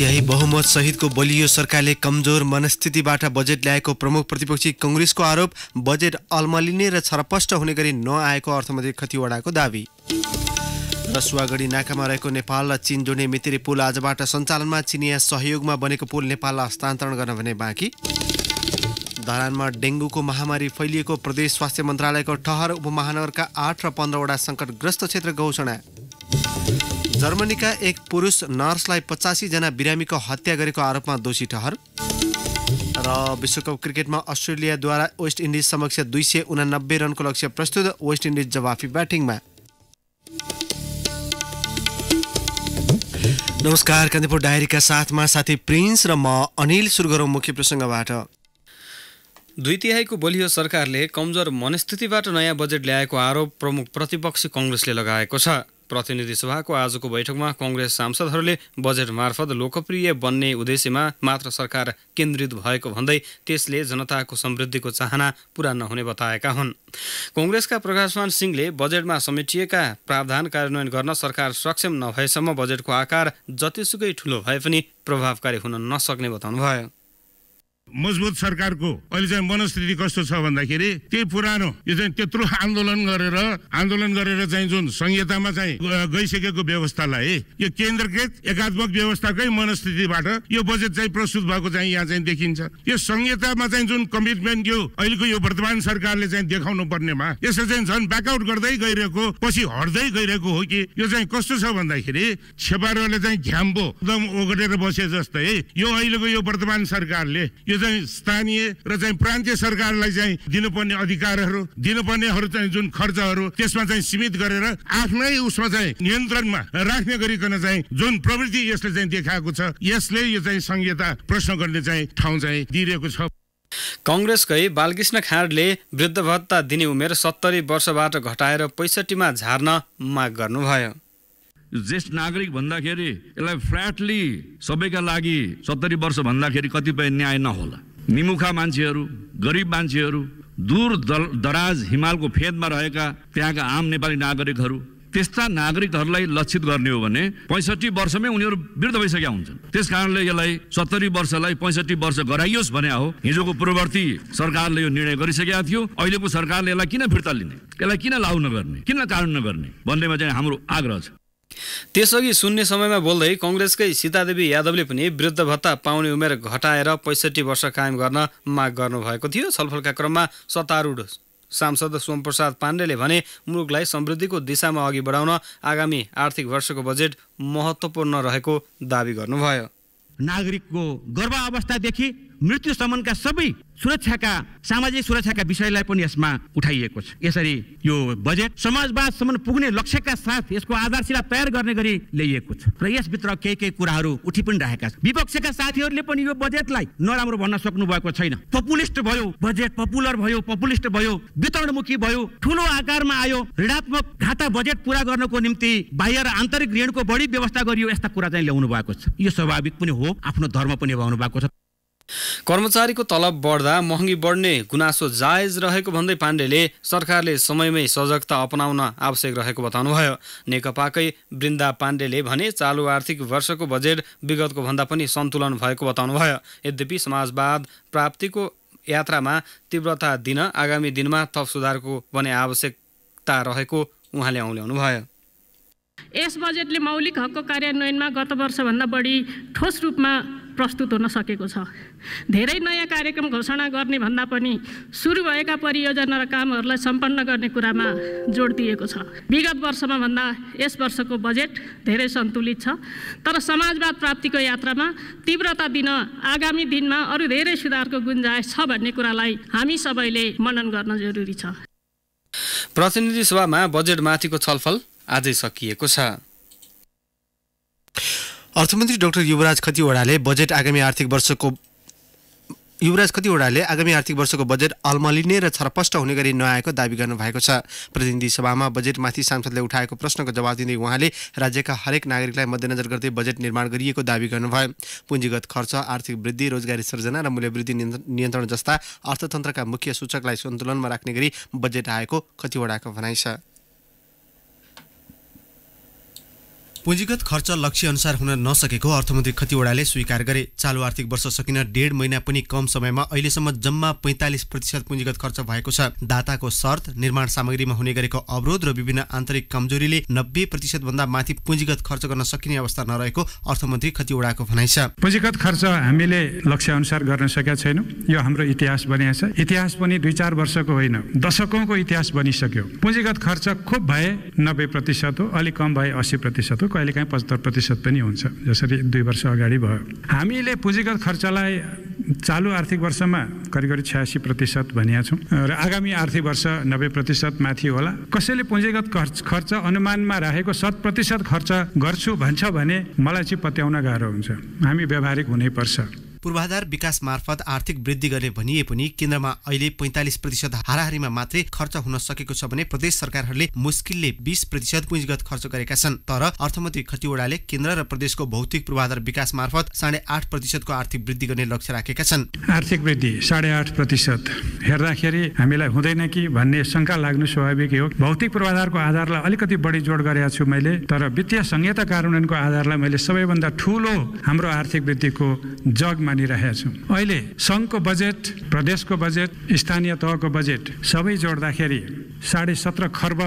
त्यही बहुमत सहितको बलियो सरकारले कमजोर मनस्थितिबाट बजेट ल्याएको प्रमुख प्रतिपक्षी कङ्ग्रेसको आरोप बजेट अल्मलिने र छरपष्ट हुने गरी नआएको अर्थमन्त्री खतिवडाको दावी रसुवागढी नाकामा रहेको नेपाल र चीन जोड्ने मितिरी पुल आजबाट सञ्चालनमा चिनिया सहयोगमा बनेको पुल नेपाललाई हस्तान्तरण गर्न भने बाँकी धरानमा डेङ्गुको महामारी फैलिएको प्रदेश स्वास्थ्य मन्त्रालयको ठहर उपमहानगरका आठ र पन्ध्रवटा सङ्कटग्रस्त क्षेत्र घोषणा जर्मनीका एक पुरुष नर्सलाई पचासीजना बिरामीको हत्या गरेको आरोपमा दोषी ठहर र विश्वकप क्रिकेटमा अस्ट्रेलियाद्वारा वेस्ट इन्डिज समक्ष दुई सय उनानब्बे रनको लक्ष्य प्रस्तुत वेस्ट इन्डिज जवाफी ब्याटिङमा नमस्कार कान्तिपुर डायरीका साथमा साथी प्रिन्स र म अनिल सुरु गरौँ मुख्य प्रसङ्गबाट दुई तिहाईको बलियो सरकारले कमजोर मनस्थितिबाट नयाँ बजेट ल्याएको आरोप प्रमुख प्रतिपक्षी कङ्ग्रेसले लगाएको छ प्रतिनिधि सभाको आजको बैठकमा कङ्ग्रेस सांसदहरूले बजेट मार्फत लोकप्रिय बन्ने उद्देश्यमा मात्र सरकार केन्द्रित भएको भन्दै त्यसले जनताको समृद्धिको चाहना पूरा नहुने बताएका हुन् कङ्ग्रेसका प्रकाशमान सिंहले बजेटमा समेटिएका प्रावधान कार्यान्वयन गर्न सरकार सक्षम नभएसम्म बजेटको आकार जतिसुकै ठुलो भए पनि प्रभावकारी हुन नसक्ने बताउनुभयो मजबुत सरकारको अहिले चाहिँ मनस्थिति कस्तो छ भन्दाखेरि त्यही पुरानो यो चाहिँ त्यत्रो आन्दोलन गरेर आन्दोलन गरेर चाहिँ जुन संहितामा चाहिँ गइसकेको व्यवस्थालाई यो केन्द्रकृत एकात्मक व्यवस्थाकै मनस्थितिबाट यो बजेट चाहिँ प्रस्तुत भएको चाहिँ यहाँ चाहिँ देखिन्छ यो संहितामा चाहिँ जुन कमिटमेन्ट यो अहिलेको यो वर्तमान सरकारले चाहिँ देखाउनु पर्नेमा यसले चाहिँ झन् ब्याकआउट गर्दै गइरहेको पछि हट्दै गइरहेको हो कि यो चाहिँ कस्तो छ भन्दाखेरि छेपारोले चाहिँ घ्याम्बो एकदम ओगटेर बसे जस्तै यो अहिलेको यो वर्तमान सरकारले यो चाहिँ स्थानीय र चाहिँ प्रान्तीय सरकारलाई चाहिँ दिनुपर्ने अधिकारहरू दिनुपर्नेहरू चाहिँ जुन खर्चहरू त्यसमा चाहिँ सीमित गरेर आफ्नै उसमा चाहिँ नियन्त्रणमा राख्ने गरिकन चाहिँ जुन प्रवृत्ति यसले चाहिँ देखाएको छ यसले यो चाहिँ संहिता प्रश्न गर्ने चाहिँ ठाउँ चाहिँ दिइरहेको छ कङ्ग्रेसकै बालकृष्ण खाँडले वृद्ध भत्ता दिने उमेर सत्तरी वर्षबाट घटाएर पैँसठीमा झार्न माग गर्नुभयो ज्येष्ठ नागरिक भन्दाखेरि यसलाई फ्ल्याटली सबैका लागि सत्तरी वर्ष भन्दाखेरि कतिपय न्याय नहोला निमुखा मान्छेहरू गरिब मान्छेहरू दूर दराज हिमालको फेदमा रहेका त्यहाँका आम नेपाली नागरिकहरू त्यस्ता नागरिकहरूलाई लक्षित गर्ने हो भने पैँसठी वर्षमै उनीहरू वृद्ध भइसकेका हुन्छन् त्यस कारणले यसलाई सत्तरी वर्षलाई पैँसठी वर्ष गराइयोस् भने हो हिजोको पूर्ववर्ती सरकारले यो निर्णय गरिसकेका थियो अहिलेको सरकारले यसलाई किन फिर्ता लिने यसलाई किन लाउ नगर्ने किन कारण नगर्ने भन्नेमा चाहिँ हाम्रो आग्रह छ त्यसअघि सुन्ने समयमा बोल्दै कङ्ग्रेसकै सीतादेवी यादवले पनि वृद्ध भत्ता पाउने उमेर घटाएर पैँसठी वर्ष कायम गर्न माग गर्नुभएको थियो छलफलका क्रममा सत्तारूढ सांसद सोमप्रसाद पाण्डेले भने मुलुकलाई समृद्धिको दिशामा अघि बढाउन आगामी आर्थिक वर्षको बजेट महत्त्वपूर्ण रहेको दावी गर्नुभयो नागरिकको गर्भ अवस्थादेखि मृत्युसम्मका सबै सुरक्षाका सामाजिक सुरक्षाका विषयलाई पनि यसमा उठाइएको छ यसरी यो बजेट समाजवादसम्म पुग्ने लक्ष्यका साथ यसको आधारशिला तयार गर्ने गरी ल्याइएको छ र यसभित्र केही केही कुराहरू उठी पनि राखेका छन् विपक्षका साथीहरूले पनि यो बजेटलाई नराम्रो भन्न सक्नु भएको छैन पपुलिस्ट भयो बजेट पपुलर भयो पपुलिस्ट भयो वितरणमुखी भयो ठुलो आकारमा आयो ऋणात्मक घाटा बजेट पुरा गर्नको निम्ति बाह्य र आन्तरिक ऋणको बढी व्यवस्था गरियो यस्ता कुरा चाहिँ ल्याउनु भएको छ यो स्वाभाविक पनि हो आफ्नो धर्म पनि निभाउनु भएको छ कर्मचारीको तलब बढ्दा महँगी बढ्ने गुनासो जायज रहेको भन्दै पाण्डेले सरकारले समयमै सजगता अपनाउन आवश्यक रहेको बताउनुभयो नेकपाकै वृन्दा पाण्डेले भने चालु आर्थिक वर्षको बजेट विगतको भन्दा पनि सन्तुलन भएको बताउनुभयो यद्यपि समाजवाद प्राप्तिको यात्रामा तीव्रता दिन आगामी दिनमा थप सुधारको भने आवश्यकता रहेको उहाँले औल्याउनुभयो यस बजेटले मौलिक हकको कार्यान्वयनमा गत वर्षभन्दा बढी ठोस रूपमा प्रस्तुत हुन सकेको छ धेरै नयाँ कार्यक्रम घोषणा गर्ने भन्दा पनि सुरु भएका परियोजना र कामहरूलाई सम्पन्न गर्ने कुरामा जोड दिएको छ विगत वर्षमा भन्दा यस वर्षको बजेट धेरै सन्तुलित छ तर समाजवाद प्राप्तिको यात्रामा तीव्रता दिन आगामी दिनमा अरू धेरै सुधारको गुन्जायस छ भन्ने कुरालाई हामी सबैले मनन गर्न जरुरी छ प्रतिनिधि सभामा बजेटमाथिको छलफल आजै सकिएको छ अर्थमन्त्री डाक्टर युवराज खतिवडाले बजेट आगामी आर्थिक वर्षको युवराज कतिवटाले आगामी आर्थिक वर्षको बजेट अल्मलिने र छरपष्ट हुने गरी नआएको दावी गर्नुभएको छ प्रतिनिधि सभामा बजेटमाथि सांसदले उठाएको प्रश्नको जवाब दिँदै उहाँले राज्यका हरेक नागरिकलाई मध्यनजर गर्दै बजेट निर्माण गरिएको दावी गर्नुभयो पुँजीगत खर्च आर्थिक वृद्धि रोजगारी सृजना र मूल्यवृद्धि नियन्त्रण जस्ता अर्थतन्त्रका मुख्य सूचकलाई सन्तुलनमा राख्ने गरी बजेट आएको कतिवटाको भनाइ छ पुँजीगत खर्च लक्ष्य अनुसार हुन नसकेको अर्थमन्त्री खतिवड़ाले स्वीकार गरे चालु आर्थिक वर्ष सकिन डेढ महिना पनि कम समयमा अहिलेसम्म जम्मा पैँतालिस प्रतिशत पुँजीगत खर्च भएको छ दाताको शर्त निर्माण सामग्रीमा हुने गरेको अवरोध र विभिन्न आन्तरिक कमजोरीले नब्बे भन्दा माथि पुँजीगत खर्च गर्न सकिने अवस्था नरहेको अर्थमन्त्री खतिवड़ाको भनाइ छ पुँजीगत खर्च हामीले लक्ष्य अनुसार गर्न सकेका छैनौँ यो हाम्रो इतिहास बनिएको छ इतिहास पनि दुई चार वर्षको होइन दशकौँको इतिहास बनिसक्यो पुँजीगत खर्च खुब भए नब्बे प्रतिशत हो अलिक कम भए अस्सी प्रतिशत हो कहिलेकाहीँ पचहत्तर प्रतिशत पनि हुन्छ जसरी दुई वर्ष अगाडि भयो हामीले पुँजीगत खर्चलाई चालु आर्थिक वर्षमा करिब करिब छ्यासी प्रतिशत भनिया छौँ र आगामी आर्थिक वर्ष नब्बे प्रतिशत माथि होला कसैले पुँजीगत खर्च खर्च अनुमानमा राखेको शत प्रतिशत खर्च गर्छु भन्छ भने मलाई चाहिँ पत्याउन गाह्रो हुन्छ हामी व्यावहारिक हुनैपर्छ पूर्वाधार विकास मार्फत आर्थिक वृद्धि गर्ने भनिए पनि केन्द्रमा अहिले पैंतालिस प्रतिशत हाराहारीमा मात्रै खर्च हुन सकेको छ भने प्रदेश सरकारहरूले मुस्किलले बीस प्रतिशत पुँजीगत खर्च गरेका छन् तर अर्थमन्त्री खतिवड़ाले केन्द्र र प्रदेशको भौतिक पूर्वाधार विकास मार्फत साढे आठ प्रतिशतको आर्थिक वृद्धि गर्ने लक्ष्य राखेका छन् आर्थिक वृद्धि साढे आठ प्रतिशत हेर्दाखेरि हामीलाई हुँदैन कि भन्ने शङ्का लाग्नु स्वाभाविक हो भौतिक पूर्वाधारको आधारलाई अलिकति बढी जोड गरेका छु मैले तर वित्तीय संहिता कार्यान्वयनको आधारलाई मैले सबैभन्दा ठुलो हाम्रो आर्थिक वृद्धिको जगमा मानिरहेका छौँ अहिले सङ्घको बजेट प्रदेशको बजेट स्थानीय तहको बजेट सबै जोड्दाखेरि साढे सत्र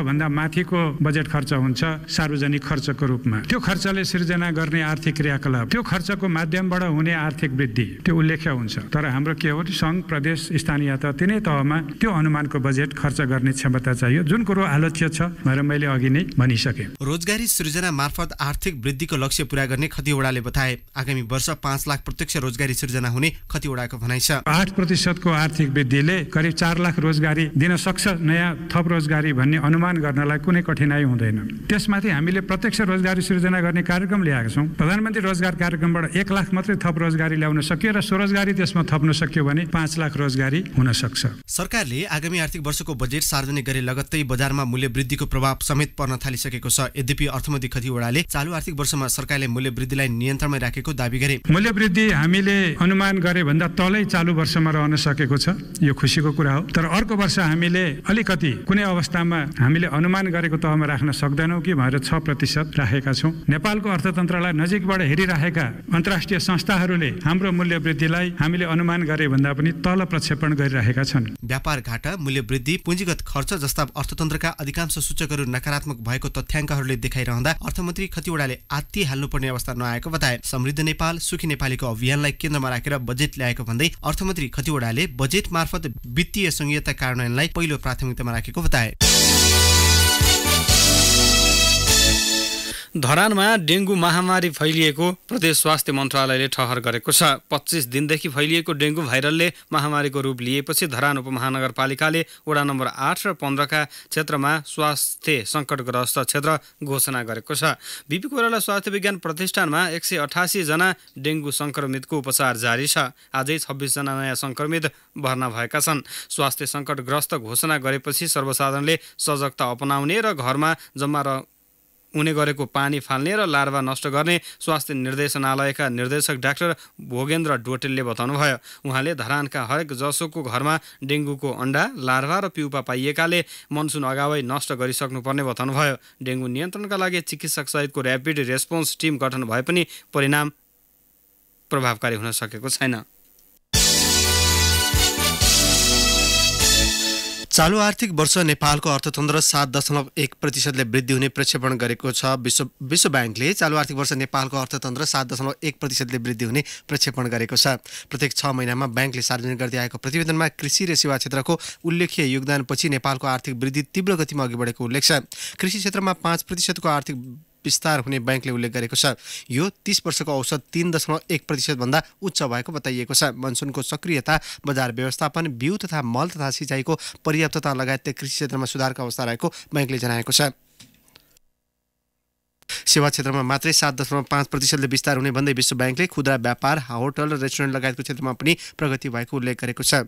भन्दा माथिको बजेट खर्च हुन्छ सार्वजनिक खर्चको रूपमा त्यो खर्चले सिर्जना गर्ने आर्थिक क्रियाकलाप त्यो खर्चको माध्यमबाट हुने आर्थिक वृद्धि त्यो उल्लेख्य हुन्छ तर हाम्रो के हो सङ्घ प्रदेश स्थानीय तह तिनै तहमा त्यो अनुमानको बजेट खर्च गर्ने क्षमता चाहियो जुन कुरो आलोच्य छ भनेर मैले अघि नै भनिसकेँ रोजगारी सृजना मार्फत आर्थिक वृद्धिको लक्ष्य पूरा गर्ने खतिवड़ाले बताए आगामी वर्ष पाँच लाख प्रत्यक्ष रोजगारी रोजगारी सिर्जना हुने खतिवडाको भनाइ छ आठ प्रतिशतको आर्थिक वृद्धिले करिब चार लाख रोजगारी दिन सक्छ नयाँ थप रोजगारी भन्ने अनुमान गर्नलाई कुनै कठिनाई हुँदैन त्यसमाथि हामीले प्रत्यक्ष रोजगारी सिर्जना गर्ने कार्यक्रम ल्याएका छौँ प्रधानमन्त्री रोजगार कार्यक्रमबाट एक लाख मात्रै थप रोजगारी ल्याउन सक्यो र स्वरोजगारी त्यसमा थप्न सक्यो भने पाँच लाख रोजगारी हुन सक्छ सरकारले आगामी आर्थिक वर्षको बजेट सार्वजनिक गरे लगत्तै बजारमा मूल्य वृद्धिको प्रभाव समेत पर्न थालिसकेको छ यद्यपि अर्थमन्त्री खतिवडाले चालु आर्थिक वर्षमा सरकारले मूल्य वृद्धिलाई नियन्त्रणमा राखेको दावी गरे मूल्य वृद्धि हामीले हामीले अनुमान गरे भन्दा तलै चालु वर्षमा रहन सकेको छ यो खुसीको कुरा हो तर अर्को वर्ष हामीले अलिकति कुनै अवस्थामा हामीले अनुमान गरेको तहमा राख्न सक्दैनौँ कि भनेर छ प्रतिशत राखेका छौँ नेपालको अर्थतन्त्रलाई नजिकबाट हेरिराखेका अन्तर्राष्ट्रिय संस्थाहरूले हाम्रो मूल्य वृद्धिलाई हामीले अनुमान गरे भन्दा पनि तल प्रक्षेपण गरिरहेका छन् व्यापार घाटा मूल्य वृद्धि पुँजीगत खर्च जस्ता अर्थतन्त्रका अधिकांश सूचकहरू नकारात्मक भएको तथ्याङ्कहरूले देखाइरहँदा अर्थमन्त्री खतिवड़ाले आत्ती हाल्नुपर्ने अवस्था नआएको बताए समृद्ध नेपाल सुखी नेपालीको अभियानलाई केन्द्रमा राखेर बजेट ल्याएको भन्दै अर्थमन्त्री खतिवड़ाले बजेट मार्फत वित्तीय संहिता कार्यान्वयनलाई पहिलो प्राथमिकतामा राखेको बताए धरानमा डेङ्गु महामारी फैलिएको प्रदेश स्वास्थ्य मन्त्रालयले ठहर गरेको छ पच्चिस दिनदेखि फैलिएको डेङ्गु भाइरलले महामारीको रूप लिएपछि धरान उपमहानगरपालिकाले वडा नम्बर आठ र पन्ध्रका क्षेत्रमा स्वास्थ्य सङ्कटग्रस्त क्षेत्र घोषणा गरेको छ बिपी कोइराला स्वास्थ्य विज्ञान प्रतिष्ठानमा एक सय अठासीजना डेङ्गु सङ्क्रमितको उपचार जारी छ आजै छब्बिसजना नयाँ सङ्क्रमित भर्ना भएका छन् स्वास्थ्य सङ्कटग्रस्त घोषणा गरेपछि सर्वसाधारणले सजगता अपनाउने र घरमा जम्मा र उने गरेको पानी फाल्ने र लार्वा नष्ट गर्ने स्वास्थ्य निर्देशनालयका निर्देशक डाक्टर भोगेन्द्र डोटेलले बताउनुभयो उहाँले धरानका हरेक जसोको घरमा डेङ्गुको अन्डा लार्वा र पिउपा पाइएकाले मनसुन अगावै नष्ट गरिसक्नुपर्ने बताउनुभयो डेङ्गु नियन्त्रणका लागि चिकित्सक सहितको ऱ्यापिड रेस्पोन्स टिम गठन भए पनि परिणाम प्रभावकारी हुन सकेको छैन चालु आर्थिक वर्ष नेपालको अर्थतन्त्र सात दशमलव एक प्रतिशतले वृद्धि हुने प्रक्षेपण गरेको छ विश्व विश्व ब्याङ्कले चालु आर्थिक वर्ष नेपालको अर्थतन्त्र सात दशमलव एक प्रतिशतले वृद्धि हुने प्रक्षेपण गरेको छ प्रत्येक छ महिनामा ब्याङ्कले सार्वजनिक गर्दै आएको प्रतिवेदनमा कृषि र सेवा क्षेत्रको उल्लेखीय योगदानपछि नेपालको आर्थिक वृद्धि तीव्र गतिमा अघि बढेको उल्लेख छ कृषि क्षेत्रमा पाँच प्रतिशतको आर्थिक विस्तार हुने ब्याङ्कले उल्लेख गरेको छ यो तिस वर्षको औसत तिन दशमलव एक प्रतिशतभन्दा उच्च भएको बताइएको छ मनसुनको सक्रियता बजार व्यवस्थापन बिउ तथा मल तथा सिँचाइको पर्याप्तता लगायत कृषि क्षेत्रमा सुधारको अवस्था रहेको ब्याङ्कले जनाएको छ सेवा क्षेत्रमा मात्रै सात दशमलव पाँच प्रतिशतले विस्तार हुने भन्दै विश्व ब्याङ्कले खुद्रा व्यापार होटल र रेस्टुरेन्ट लगायतको क्षेत्रमा पनि प्रगति भएको उल्लेख गरेको छ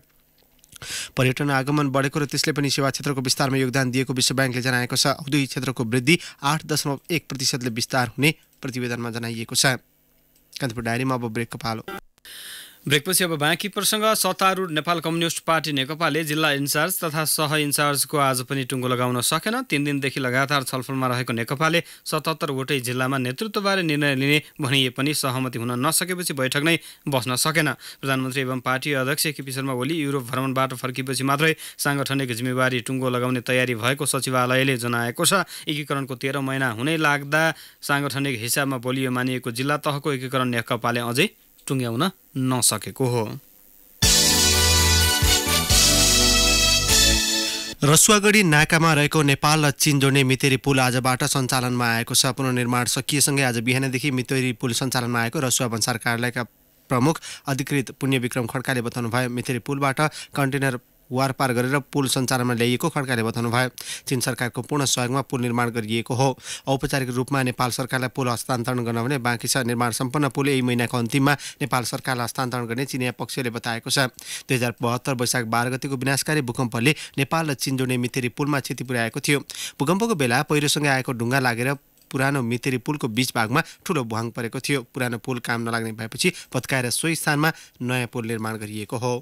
पर्यटन आगमन बढेको र त्यसले पनि सेवा क्षेत्रको विस्तारमा योगदान दिएको विश्व ब्याङ्कले जनाएको छ औद्योगिक क्षेत्रको वृद्धि आठ दशमलव एक प्रतिशतले विस्तार हुने प्रतिवेदनमा जनाइएको छ कान्तिपुर डायरीमा अब ब्रेकको पालो ब्रेकपछि अब बाँकी प्रसङ्ग सत्तारूढ नेपाल कम्युनिस्ट पार्टी नेकपाले जिल्ला इन्चार्ज तथा सह इन्चार्जको आज पनि टुङ्गो लगाउन सकेन तिन दिनदेखि लगातार छलफलमा रहेको नेकपाले सतहत्तरवटै जिल्लामा नेतृत्वबारे निर्णय लिने भनिए पनि सहमति हुन नसकेपछि बैठक नै बस्न सकेन प्रधानमन्त्री एवं पार्टी अध्यक्ष केपी शर्मा ओली युरोप भ्रमणबाट फर्किएपछि मात्रै साङ्गठनिक जिम्मेवारी टुङ्गो लगाउने तयारी भएको सचिवालयले जनाएको छ एकीकरणको तेह्र महिना हुनै लाग्दा साङ्गठनिक हिसाबमा बोलियो मानिएको जिल्ला तहको एकीकरण नेकपाले अझै टुङ्ग्याउन नसकेको हो रसुवागढी नाकामा रहेको नेपाल र चिन जोड्ने मितेरी पुल आजबाट सञ्चालनमा आएको छ पुनर्निर्माण सकिएसँगै आज बिहानदेखि मितेरी पुल सञ्चालनमा आएको रसुवा भन्सार कार्यालयका प्रमुख अधिकृत पुण्य विक्रम खड्काले बताउनुभयो मितेरी पुलबाट कन्टेनर वारपार गरेर पुल सञ्चालनमा ल्याइएको खड्काले बताउनुभयो चीन सरकारको पूर्ण सहयोगमा पुल निर्माण गरिएको हो औपचारिक रूपमा नेपाल सरकारलाई पुल हस्तान्तरण गर्न भने बाँकी छ निर्माण सम्पन्न पुल यही महिनाको अन्तिममा नेपाल सरकारलाई हस्तान्तरण गर्ने चिनिया पक्षले बताएको छ दुई हजार बहत्तर वैशाख बाह्र गतिको विनाशकारी भूकम्पले नेपाल र चिन जोड्ने मितेरी पुलमा क्षति पुर्याएको थियो भूकम्पको बेला पहिरोसँगै आएको ढुङ्गा लागेर पुरानो मितेरी पुलको बीच भागमा ठुलो भुवाङ परेको थियो पुरानो पुल काम नलाग्ने भएपछि भत्काएर सोही स्थानमा नयाँ पुल निर्माण गरिएको हो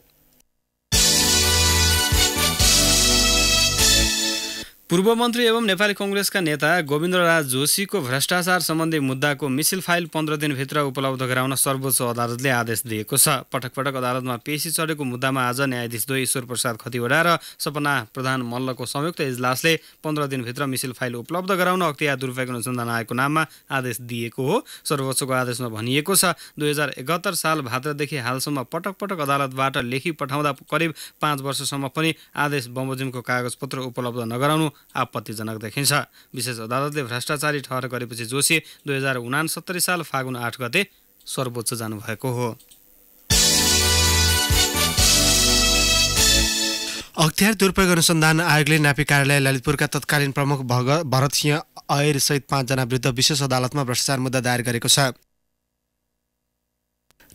पूर्व मन्त्री एवं नेपाली कङ्ग्रेसका नेता गोविन्दराज जोशीको भ्रष्टाचार सम्बन्धी मुद्दाको मिसिल फाइल पन्ध्र दिनभित्र उपलब्ध गराउन सर्वोच्च अदालतले आदेश दिएको छ पटक पटक अदालतमा पेशी चढेको मुद्दामा आज न्यायाधीश दुई ईश्वर प्रसाद खतिवडा र सपना प्रधान मल्लको संयुक्त इजलासले पन्ध्र दिनभित्र मिसिल फाइल उपलब्ध गराउन अख्तियार दुरुपयोग अनुसन्धान आयोगको नाममा आदेश दिएको हो सर्वोच्चको आदेशमा भनिएको छ दुई हजार एकहत्तर साल भाद्रदेखि हालसम्म पटक पटक अदालतबाट लेखी पठाउँदा करिब पाँच वर्षसम्म पनि आदेश बमोजिमको कागजपत्र उपलब्ध नगराउनु आपत्तिजनक देखिन्छ विशेष अदालतले भ्रष्टाचारी ठहर गरेपछि जोशी दुई हजार उनासत्तरी साल फागुन आठ गते सर्वोच्च जानुभएको हो अख्तियार दुरुपयोग अनुसन्धान आयोगले नापी कार्यालय ललितपुरका तत्कालीन प्रमुख भरत सिंह ऐरसहित पाँचजना विरुद्ध विशेष अदालतमा भ्रष्टाचार मुद्दा दायर गरेको छ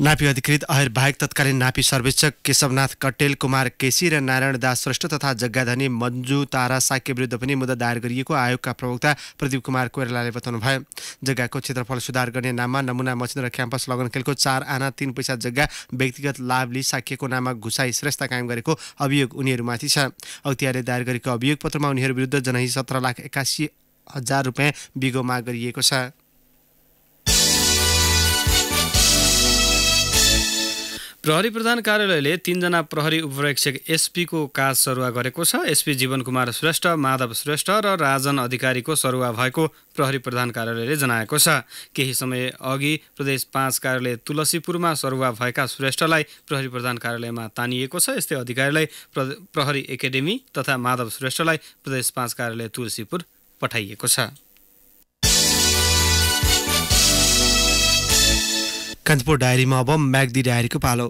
नापी अधिकृत अहिर बाहेक तत्कालीन नापी सर्वेक्षक केशवनाथ कटेल कुमार केसी र नारायण दास श्रेष्ठ तथा जग्गाधनी मन्जु तारा साक्य विरुद्ध पनि मुद्दा दायर गरिएको आयोगका प्रवक्ता प्रदीप कुमार कोइरालाले बताउनुभयो जग्गाको क्षेत्रफल सुधार गर्ने नाममा नमुना मसिन र क्याम्पस लगन खेलको चार आना तिन पैसा जग्गा व्यक्तिगत लाभ लिई साक्यको नाममा घुसाई श्रेष्ठ कायम गरेको अभियोग उनीहरूमाथि छ अख्तियारले दायर गरेको अभियोग पत्रमा उनीहरू विरुद्ध जनही सत्र लाख एकासी हजार रुपियाँ बिगो माग गरिएको छ प्रहरी प्रधान कार्यालयले तिनजना प्रहरी उपेक्षक एसपीको काज सरुवा गरेको छ एसपी जीवन कुमार श्रेष्ठ माधव श्रेष्ठ र राजन अधिकारीको सरुवा भएको प्रहरी प्रधान कार्यालयले जनाएको छ केही समय अघि प्रदेश पाँच कार्यालय तुलसीपुरमा सरुवा भएका श्रेष्ठलाई प्रहरी प्रधान कार्यालयमा तानिएको छ यस्तै अधिकारीलाई प्रहरी एकाडेमी तथा माधव श्रेष्ठलाई प्रदेश पाँच कार्यालय तुलसीपुर पठाइएको छ कान्तिपुर डायरीमा अब म्याग्दी डायरीको पालो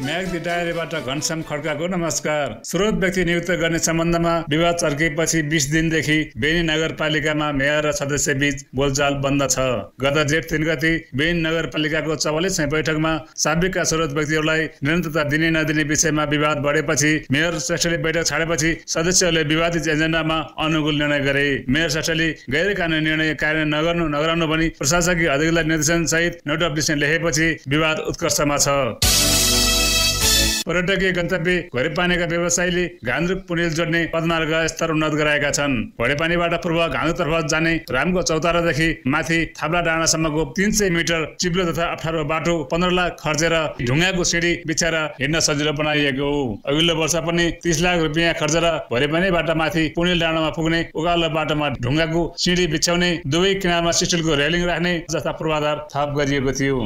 म्याग्दी डायरीबाट घनश्याम खड्काको नमस्कार स्रोत व्यक्ति नियुक्त गर्ने सम्बन्धमा विवाद चर्किएपछि बिस दिनदेखि बेनी नगरपालिकामा मेयर र सदस्य बीच बोलचाल बन्द छ गत जेठ तिन गति बेनी नगरपालिकाको चौवालिस बैठकमा साबिकका स्रोत व्यक्तिहरूलाई निरन्तरता दिने नदिने विषयमा विवाद बढेपछि मेयर श्रेष्ठले बैठक छाडेपछि सदस्यहरूले विवादित एजेन्डामा अनुकूल निर्णय गरे मेयर श्रेष्ठले गैर कानुनी निर्णय कार्य नगर्नु नगराउनु भनी प्रशासकीय अधिकारीलाई निर्देशन सहित नोट अफ लेखेपछि विवाद उत्कर्षमा छ पर्यटकीय गन्तव्य घोरेपानीका व्यवसायीले घान्द्रुक पुनेल जोड्ने पदमार्ग स्तर उन्नत गराएका छन् घोडेपानीबाट पूर्व घान्द्रुतर्फ जाने रामको चौतारादेखि माथि थाप्ला डाँडासम्मको तिन सय मिटर चिप्लो तथा अप्ठ्यारो बाटो पन्ध्र लाख खर्चेर ढुङ्गाको सिँढी बिछाएर हिँड्न सजिलो बनाइएको हो अघिल्लो वर्ष पनि तिस लाख रुपियाँ खर्चेर भरेपानीबाट माथि पुनेल डाँडामा पुग्ने उकालो बाटोमा ढुङ्गाको सिँढी बिछ्याउने दुवै किनारमा स्टिलको रेलिङ राख्ने जस्ता पूर्वाधार थप गरिएको थियो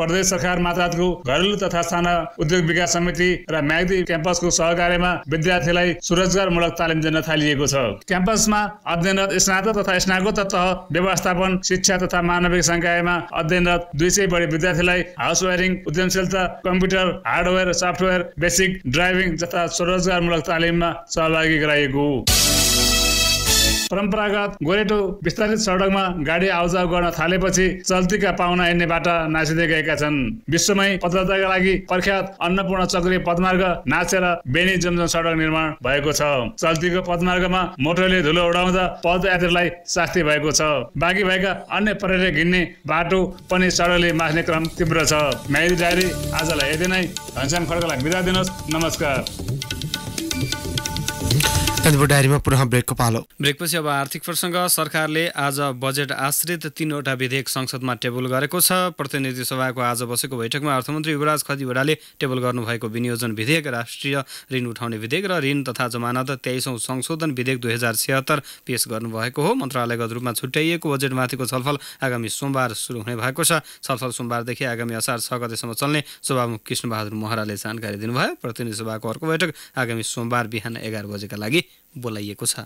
प्रदेश सरकार मातहतको घरेलु तथा साना उद्योग विकास समिति र म्याग्दी क्याम्पसको सहकार्यमा विद्यार्थीलाई स्वरोजगारमूलक तालिम दिन थालिएको छ क्याम्पसमा अध्ययनरत स्नातक तथा स्नातकोत्तर तह व्यवस्थापन शिक्षा तथा मानविक संकायमा अध्ययनरत दुई सय बढी विद्यार्थीलाई हाउस वायरिङ उद्यमशीलता computer hardware software basic driving तथा स्वरोजगारमूलक तालिममा सहभागी गराइएको परम्परागत गोरेटो विस्तारित सडकमा गाडी आउजाउ गर्न थालेपछि चल्तीका पाहुना हिँड्नेबाट नाचिँदै गएका छन् विश्वमै पत्रताका लागि प्रख्यात अन्नपूर्ण चक्री पदमार्ग नाचेर बेनी जमजम सडक निर्माण भएको छ चल्तीको पदमार्गमा मोटरले धुलो उडाउँदा पदयात्रीलाई शास्ति भएको छ बाँकी भएका अन्य पर्यटक हिँड्ने बाटो पनि सडकले मास्ने क्रम तीव्र छ म्यारी डायरी आजलाई यति नै घनश्याम खड्कालाई बिदा दिनुहोस् नमस्कार डायरीमा पुनः ब्रेकको पालो ब्रेकपछि अब आर्थिक प्रसङ्ग सरकारले आज बजेट आश्रित तीनवटा विधेयक संसदमा टेबल गरेको छ प्रतिनिधि सभाको आज बसेको बैठकमा अर्थमन्त्री युवराज खतिवडाले टेबल गर्नुभएको विनियोजन विधेयक राष्ट्रिय ऋण उठाउने विधेयक र ऋण तथा जमानत तेइसौँ संशोधन विधेयक दुई हजार छिहत्तर पेश गर्नुभएको हो मन्त्रालयगत रूपमा छुट्याइएको बजेटमाथिको छलफल आगामी सोमबार सुरु हुने भएको छ छलफल सोमबारदेखि आगामी असार छ गतेसम्म चल्ने सभामुख कृष्णबहादुर महराले जानकारी दिनुभयो प्रतिनिधि सभाको अर्को बैठक आगामी सोमबार बिहान एघार बजेका लागि बोलाइएको छ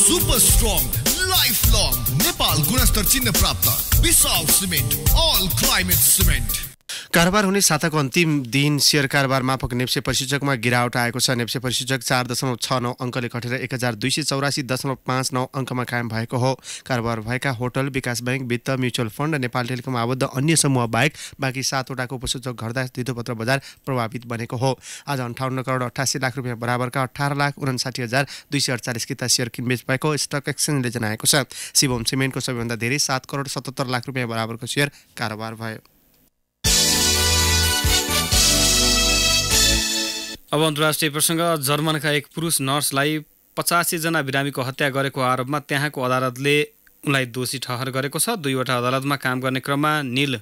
सुपर स्ट्रङ लङ नेपाल गुणस्तर चिन्ह प्राप्त सिमेन्ट अल क्लाइमेट सिमेन्ट कारोबार हुने साताको अन्तिम दिन सेयर कारोबार मापक नेप्से परिसूचकमा गिरावट आएको छ नेप्से परिसूचक चार दशमलव छ नौ अङ्कले घटेर एक हजार दुई सय चौरासी दशमलव पाँच नौ अङ्कमा कायम भएको हो कारोबार भएका होटल विकास ब्याङ्क वित्त म्युचुअल फन्ड र नेपाल टेलिकम आबद्ध अन्य समूह बाहेक बाँकी सातवटाको उपसूचक घट्दा दिदोपत्र बजार प्रभावित बनेको हो आज अन्ठाउन्न करोड अठासी लाख रुपियाँ बराबरका अठार लाख उनासाठी हजार दुई सय अडचालिस किता सेयर किनबेच भएको स्टक एक्सचेन्जले जनाएको छ शिवम सिमेन्टको सबैभन्दा धेरै सात करोड सतहत्तर लाख रुपियाँ बराबरको सेयर कारोबार भयो अब अन्तर्राष्ट्रिय प्रसङ्ग जर्मनका एक पुरुष नर्सलाई पचासीजना बिरामीको हत्या गरेको आरोपमा त्यहाँको अदालतले उनलाई दोषी ठहर गरेको छ दुईवटा अदालतमा काम गर्ने क्रममा निल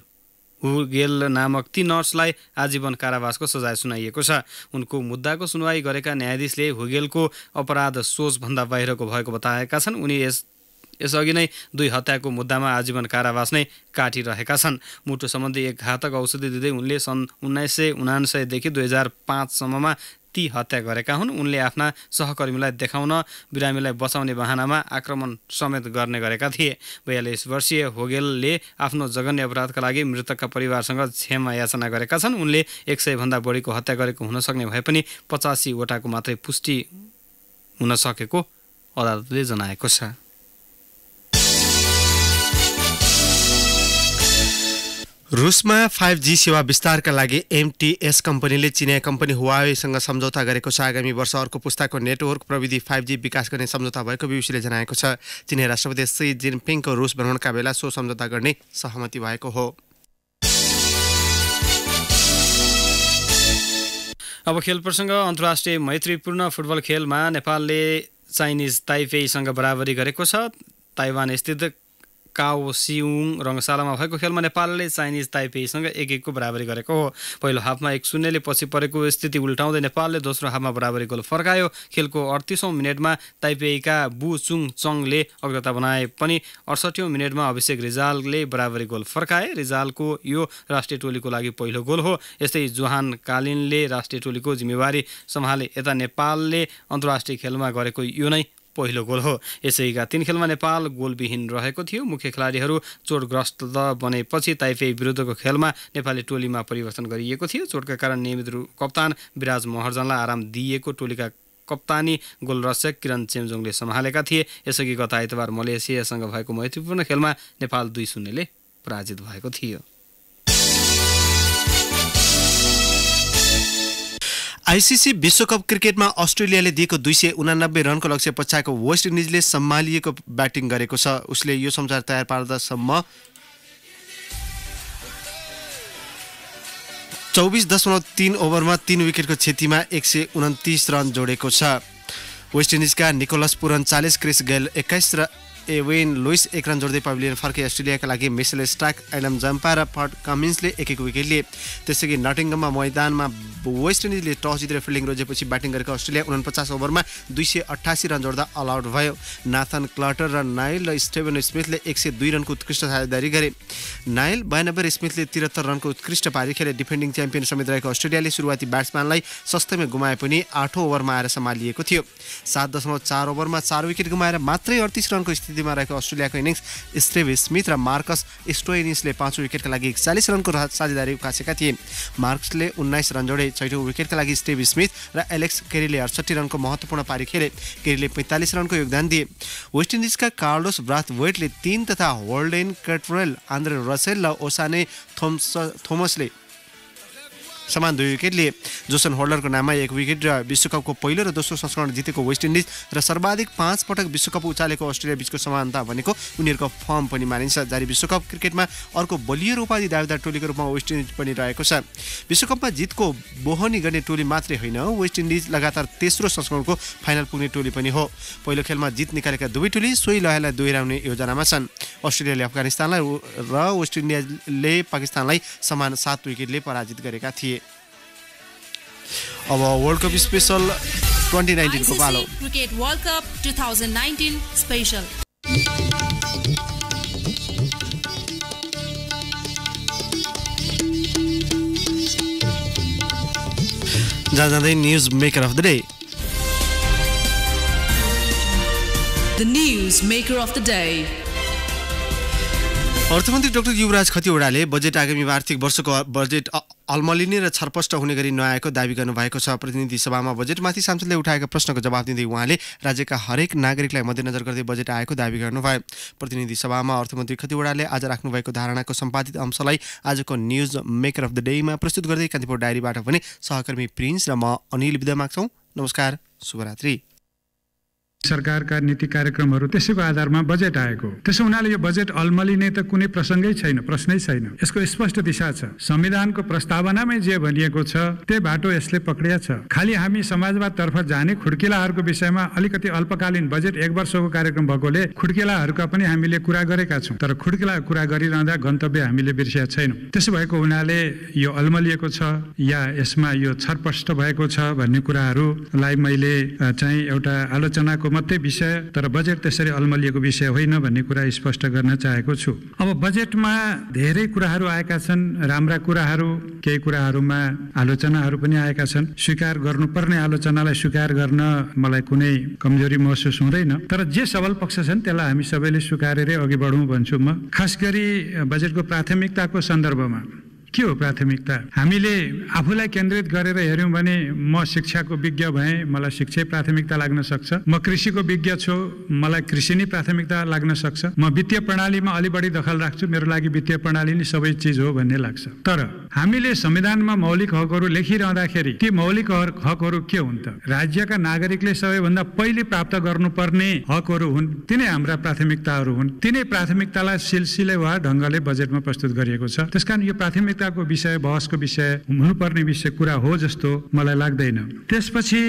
हुगेल नामक ती नर्सलाई आजीवन कारावासको सजाय सुनाइएको छ उनको मुद्दाको सुनवाई गरेका न्यायाधीशले हुगेलको अपराध सोचभन्दा बाहिरको भएको बताएका छन् उनी यस यसअघि नै दुई हत्याको मुद्दामा आजीवन कारावास नै काटिरहेका छन् मुटु सम्बन्धी एक घातक औषधि दिँदै उनले सन् उन्नाइस सय उनासयदेखि दुई हजार पाँचसम्ममा ती हत्या गरेका हुन् उनले आफ्ना सहकर्मीलाई देखाउन बिरामीलाई बचाउने बहानामा आक्रमण समेत गर्ने गरेका थिए बयालिस वर्षीय होगेलले आफ्नो जघन्य अपराधका लागि मृतकका परिवारसँग क्षमा याचना गरेका छन् उनले एक सयभन्दा बढीको हत्या गरेको हुन सक्ने भए पनि पचासीवटाको मात्रै पुष्टि हुन सकेको अदालतले जनाएको छ रुसमा फाइभ जी सेवा विस्तारका लागि एमटिएस कम्पनीले चिनिया कम्पनी हुवावेसँग सम्झौता गरेको छ आगामी वर्ष अर्को पुस्ताको नेटवर्क प्रविधि फाइभ जी विकास गर्ने सम्झौता भएको बिबिसीले जनाएको छ चिनिया राष्ट्रपति सी जिनपिङको रुस भ्रमणका बेला सो सम्झौता गर्ने सहमति भएको हो अब खेल प्रसङ्ग अन्तर्राष्ट्रिय मैत्रीपूर्ण फुटबल खेलमा नेपालले चाइनिज ताइपेईसँग बराबरी गरेको छ ताइवान स्थित सिउङ रङ्गशालामा भएको खेलमा नेपालले चाइनिज ताइपेईसँग एक एकको बराबरी गरेको हो पहिलो हाफमा एक शून्यले पछि परेको स्थिति उल्टाउँदै नेपालले दोस्रो हाफमा बराबरी गोल फर्कायो खेलको अडतिसौँ मिनटमा ताइपेईका बु चुङ चङले अग्रता बनाए पनि अडसठौँ मिनटमा अभिषेक रिजालले बराबरी गोल फर्काए रिजालको यो राष्ट्रिय टोलीको लागि पहिलो गोल हो यस्तै जोहान कालिनले राष्ट्रिय टोलीको जिम्मेवारी सम्हाले यता नेपालले अन्तर्राष्ट्रिय खेलमा गरेको यो नै पहिलो गोल हो यसैका तीन खेलमा नेपाल गोलविहीन रहेको थियो मुख्य खेलाडीहरू चोटग्रस्त बनेपछि ताइपे विरुद्धको खेलमा नेपाली टोलीमा परिवर्तन गरिएको थियो चोटका कारण नियमित कप्तान विराज महर्जनलाई आराम दिएको टोलीका कप्तानी गोलरक्षक किरण चेम्जोङले सम्हालेका थिए यसअघि गत आइतबार मलेसियासँग भएको मैत्रीपूर्ण खेलमा नेपाल दुई शून्यले पराजित भएको थियो आइसिसी विश्वकप क्रिकेटमा अस्ट्रेलियाले दिएको दुई सय उनानब्बे रनको लक्ष्य पछाएको वेस्ट इन्डिजले सम्हालिएको ब्याटिङ गरेको छ उसले यो संसार तयार पार्दासम्म चौबिस दशमलव तिन ओभरमा तिन विकेटको क्षतिमा एक सय उन्तिस रन जोडेको छ वेस्ट इन्डिजका निकोलस पुरन चालिस क्रिस गेल एक्काइस र एवेन लुइस एक रन जोड्दै पभिलियन फर्के अस्ट्रेलियाका लागि मिसेल स्टाक एडम जम्पा र फर्ड कमिन्सले एक एक विकेट लिए गरी नटिङगममा मैदानमा वेस्ट इन्डिजले टस जितेर फिल्डिङ रोजेपछि ब्याटिङ गरेको अस्ट्रेलिया उनपचास ओभरमा दुई सय अठासी रन जोड्दा अल आउट भयो नाथन क्लटर र नाइल र स्टेभन स्मिथले एक सय दुई रनको उत्कृष्ट साझेदारी गरे नाइल बयानब्बे स्मिथले त्रिहत्तर रनको उत्कृष्ट पारी खेले डिफेन्डिङ च्याम्पियन समेत रहेको अस्ट्रेलियाले सुरुवाती ब्याट्सम्यानलाई सस्तैमा गुमाए पनि आठौँ ओभरमा आएर सम्हालिएको थियो सात दशमलव चार ओभरमा चार विकेट गुमाएर मात्रै अडतिस रनको स्थिति स्थितिमा रहेको अस्ट्रेलियाको इनिङ्स स्टेभ स्मिथ र मार्कस स्टोइनिसले पाँच विकेटका लागि एकचालिस रनको साझेदारी उकासेका थिए मार्क्सले उन्नाइस रन जोडे छैठौँ विकेटका लागि स्टेभ स्मिथ र एलेक्स केरीले अडसट्ठी रनको महत्त्वपूर्ण पारी खेले केरीले पैँतालिस रनको योगदान दिए वेस्ट इन्डिजका कार्लोस ब्राथ वेटले तिन तथा होल्डेन केटरेल आन्द्रे रसेल र ओसाने थोम्स थोमसले समान दुई विकेटले जोसन होल्डरको नाममा एक विकेट र विश्वकपको पहिलो र दोस्रो संस्करण जितेको वेस्ट इन्डिज र सर्वाधिक पाँच पटक विश्वकप उचालेको अस्ट्रेलिया बिचको समानता भनेको उनीहरूको फर्म पनि मानिन्छ जारी विश्वकप क्रिकेटमा अर्को बलियो उपाधि दावेदार टोलीको रूपमा वेस्ट इन्डिज पनि रहेको छ विश्वकपमा जितको बोहनी गर्ने टोली मात्रै होइन वेस्ट इन्डिज लगातार तेस्रो संस्करणको फाइनल पुग्ने टोली पनि हो पहिलो खेलमा जित निकालेका दुवै टोली सोही लयलाई दोहोऱ्याउने योजनामा छन् अस्ट्रेलियाले अफगानिस्तानलाई र वेस्ट इन्डियाले पाकिस्तानलाई समान सात विकेटले पराजित गरेका थिए अब वर्ल्ड कप स्पेसल ट्वेन्टी नाइन्टिनको पालो cricket world cup two thousand nineteen special जहाँ जाँदै news maker of the day The news maker of the day. अर्थमन्त्री डाक्टर युवराज खतिवड़ाले बजेट आगामी आर्थिक वर्षको बजेट अल्मलिने र छरपष्ट हुने गरी नआएको दावी गर्नुभएको छ प्रतिनिधि सभामा बजेटमाथि सांसदले उठाएको प्रश्नको जवाब दिँदै उहाँले राज्यका हरेक नागरिकलाई मध्यनजर गर्दै बजेट आएको दावी गर्नुभयो प्रतिनिधि सभामा अर्थमन्त्री खतिवड़ाले आज राख्नुभएको धारणाको सम्पादित अंशलाई आजको न्युज मेकर अफ द डेमा प्रस्तुत गर्दै कान्तिपुर डायरीबाट पनि सहकर्मी प्रिन्स र म अनिल विदा माग्छौँ नमस्कार शुभरात्री सरकारका नीति कार्यक्रमहरू त्यसैको आधारमा बजेट आएको त्यसो हुनाले यो बजेट अल्मलिने त कुनै प्रसङ्गै छैन प्रश्नै छैन यसको स्पष्ट दिशा छ संविधानको प्रस्तावनामै जे भनिएको छ त्यही बाटो यसले पक्रिया छ खालि हामी समाजवादतर्फ जाने खुड्किलाहरूको विषयमा अलिकति अल्पकालीन बजेट एक वर्षको कार्यक्रम भएकोले खुड्किलाहरूका पनि हामीले कुरा गरेका छौँ तर खुड्किला कुरा गरिरहँदा गन्तव्य हामीले बिर्सिया छैनौँ त्यसो भएको हुनाले यो अल्मलिएको छ या यसमा यो छरपष्ट भएको छ भन्ने कुराहरूलाई मैले चाहिँ एउटा आलोचनाको मात्रै विषय तर बजेट त्यसरी अल्मलिएको विषय होइन भन्ने कुरा स्पष्ट गर्न चाहेको छु अब बजेटमा धेरै कुराहरू आएका छन् राम्रा कुराहरू केही कुराहरूमा आलोचनाहरू पनि आएका छन् स्वीकार गर्नुपर्ने आलोचनालाई स्वीकार गर्न मलाई कुनै कमजोरी महसुस हुँदैन तर जे सबल पक्ष छन् त्यसलाई हामी सबैले स्वीकारेरै अघि बढौँ भन्छु म खास गरी बजेटको प्राथमिकताको सन्दर्भमा के हो प्राथमिकता हामीले आफूलाई केन्द्रित गरेर हेऱ्यौँ भने म शिक्षाको विज्ञ भएँ मलाई शिक्षै प्राथमिकता लाग्न सक्छ म कृषिको विज्ञ छु मलाई कृषि नै प्राथमिकता लाग्न सक्छ म वित्तीय प्रणालीमा अलि बढी दखल राख्छु मेरो लागि वित्तीय प्रणाली नै सबै चिज हो भन्ने लाग्छ तर हामीले संविधानमा मौलिक हकहरू लेखिरहँदाखेरि ती मौलिक हकहरू के हुन् त राज्यका नागरिकले सबैभन्दा पहिले प्राप्त गर्नुपर्ने हकहरू हुन् तिनै हाम्रा प्राथमिकताहरू हुन् तिनै प्राथमिकतालाई वा ढङ्गले बजेटमा प्रस्तुत गरिएको छ त्यसकारण यो प्राथमिकता आवश्यकताको विषय बहसको विषय हुनुपर्ने विषय कुरा हो जस्तो मलाई लाग्दैन त्यसपछि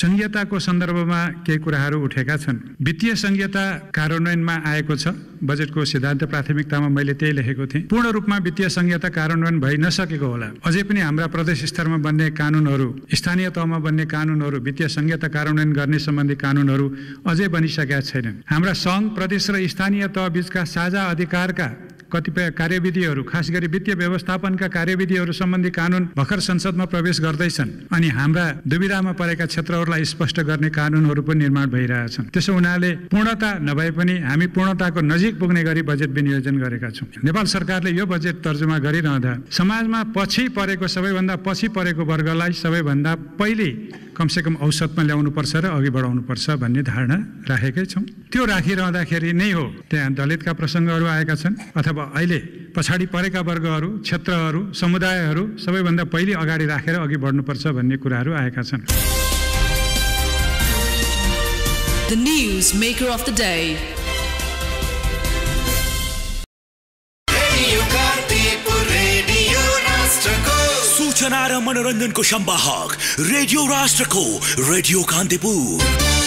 संहिताको सन्दर्भमा केही कुराहरू उठेका छन् वित्तीय संहिता कार्यान्वयनमा आएको छ बजेटको सिद्धान्त प्राथमिकतामा मैले त्यही लेखेको थिएँ पूर्ण रूपमा वित्तीय संहिता कार्यान्वयन भइ नसकेको होला अझै पनि हाम्रा प्रदेश स्तरमा बन्ने कानुनहरू स्थानीय तहमा बन्ने कानुनहरू वित्तीय संहिता कार्यान्वयन गर्ने सम्बन्धी कानुनहरू अझै बनिसकेका छैनन् हाम्रा सङ्घ प्रदेश र स्थानीय तह बीचका साझा अधिकारका कतिपय कार्यविधिहरू खास गरी वित्तीय व्यवस्थापनका कार्यविधिहरू सम्बन्धी कानुन भर्खर संसदमा प्रवेश गर्दैछन् अनि हाम्रा दुविधामा परेका क्षेत्रहरूलाई स्पष्ट गर्ने कानुनहरू पनि निर्माण भइरहेछन् त्यसो हुनाले पूर्णता नभए पनि हामी पूर्णताको नजिक पुग्ने गरी बजेट विनियोजन गरेका छौँ नेपाल सरकारले यो बजेट तर्जुमा गरिरहँदा समाजमा पछि परेको सबैभन्दा पछि परेको वर्गलाई सबैभन्दा पहिले कमसेकम औसतमा ल्याउनुपर्छ र अघि बढाउनुपर्छ भन्ने धारणा राखेकै छौँ त्यो राखिरहँदाखेरि नै हो त्यहाँ दलितका प्रसङ्गहरू आएका छन् अथवा अहिले पछाडि परेका वर्गहरू क्षेत्रहरू समुदायहरू सबैभन्दा पहिले अगाडि राखेर अघि बढ्नुपर्छ भन्ने कुराहरू आएका छन् The news maker of the day. चनारा मनोरंजन को शंबाहक रेडियो राष्ट्र को रेडियो कांतिपुर